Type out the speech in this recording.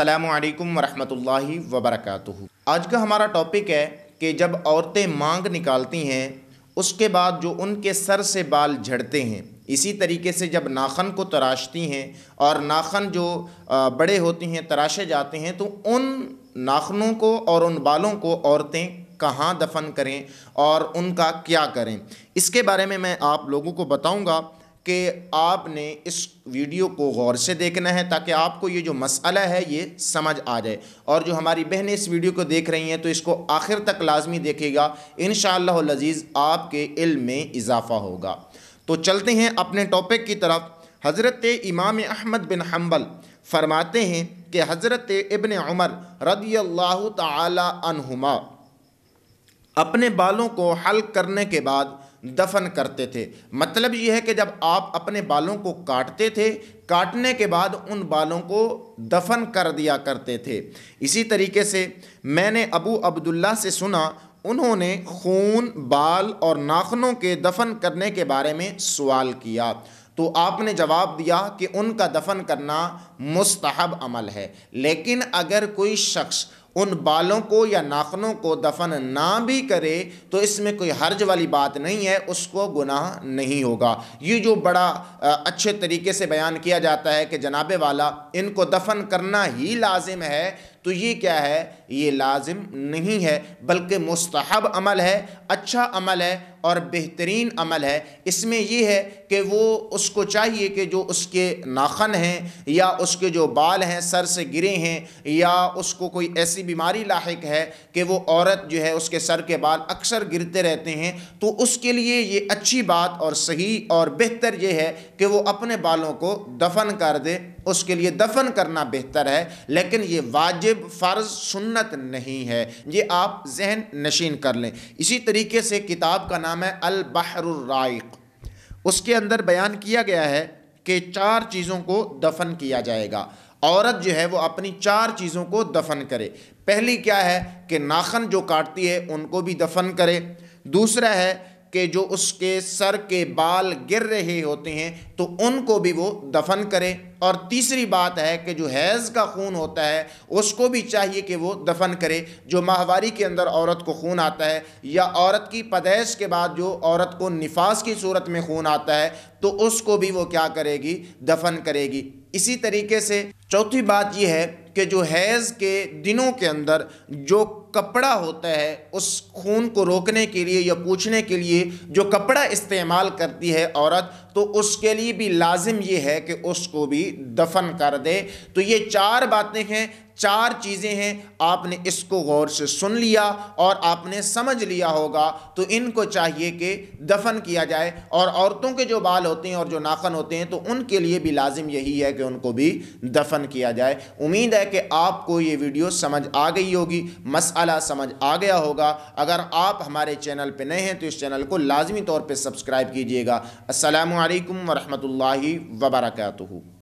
असलकम वरहमल वबरक आज का हमारा टॉपिक है कि जब औरतें मांग निकालती हैं उसके बाद जो उनके सर से बाल झड़ते हैं इसी तरीके से जब नाखन को तराशती हैं और नाखन जो बड़े होते हैं तराशे जाते हैं तो उन नाखनों को और उन बालों को औरतें कहाँ दफन करें और उनका क्या करें इसके बारे में मैं आप लोगों को बताऊंगा कि आपने इस वीडियो को गौर से देखना है ताकि आपको ये जो मसला है ये समझ आ जाए और जो हमारी बहनें इस वीडियो को देख रही हैं तो इसको आखिर तक लाजमी देखेगा इन शज़ीज़ आपके इल्म में इजाफ़ा होगा तो चलते हैं अपने टॉपिक की तरफ हज़रत इमाम अहमद बिन हम्बल फरमाते हैं कि हज़रत इबन उमर रदी अल्लाह तुमा अपने बालों को हल करने के बाद दफन करते थे मतलब यह है कि जब आप अपने बालों को काटते थे काटने के बाद उन बालों को दफन कर दिया करते थे इसी तरीके से मैंने अबू अब्दुल्ला से सुना उन्होंने खून बाल और नाखनों के दफन करने के बारे में सवाल किया तो आपने जवाब दिया कि उनका दफन करना मुस्तहब अमल है लेकिन अगर कोई शख्स उन बालों को या नाखनों को दफन ना भी करे तो इसमें कोई हर्ज वाली बात नहीं है उसको गुनाह नहीं होगा ये जो बड़ा अच्छे तरीके से बयान किया जाता है कि जनाबे वाला इनको दफन करना ही लाजिम है तो ये क्या है ये लाजिम नहीं है बल्कि मुस्तहब अमल है अच्छा अमल है और बेहतरीन अमल है इसमें यह है कि वो उसको चाहिए कि जो उसके नाखन हैं या उसके जो बाल हैं सर से गिरे हैं या उसको कोई ऐसी बीमारी लाक है कि वो औरत जो है उसके सर के बाल अक्सर गिरते रहते हैं तो उसके लिए ये अच्छी बात और सही और बेहतर ये है कि वो अपने बालों को दफन कर दे उसके लिए दफन करना बेहतर है लेकिन ये वाजिब फ़र्ज सुन्नत नहीं है ये आप जहन नशीन कर लें इसी तरीके से किताब का नाम है अलबहराइक उसके अंदर बयान किया गया है कि चार चीज़ों को दफन किया जाएगा औरत जो है वो अपनी चार चीज़ों को दफन करे पहली क्या है कि नाखन जो काटती है उनको भी दफन करे दूसरा है कि जो उसके सर के बाल गिर रहे होते हैं तो उनको भी वो दफन करें और तीसरी बात है कि जो हैज़ का खून होता है उसको भी चाहिए कि वो दफन करे जो माहवारी के अंदर औरत को खून आता है या औरत की पैदाइश के बाद जो औरत को निफास की सूरत में खून आता है तो उसको भी वो क्या करेगी दफन करेगी इसी तरीके से चौथी बात यह है कि जो हैज़ के दिनों के अंदर जो कपड़ा होता है उस खून को रोकने के लिए या पूछने के लिए जो कपड़ा इस्तेमाल करती है औरत तो उसके लिए भी लाजिम ये है कि उसको भी दफन कर दे तो ये चार बातें हैं चार चीज़ें हैं आपने इसको गौर से सुन लिया और आपने समझ लिया होगा तो इनको चाहिए कि दफन किया जाए और औरतों के जो बाल होते हैं और जो नाखन होते हैं तो उनके लिए भी लाजिम यही है कि उनको भी दफन किया जाए उम्मीद है कि आपको ये वीडियो समझ आ गई होगी मसा मसला समझ आ गया होगा अगर आप हमारे चैनल पर नए हैं तो इस चैनल को लाजमी तौर पर सब्सक्राइब कीजिएगा असलकम वरहमल वबरकू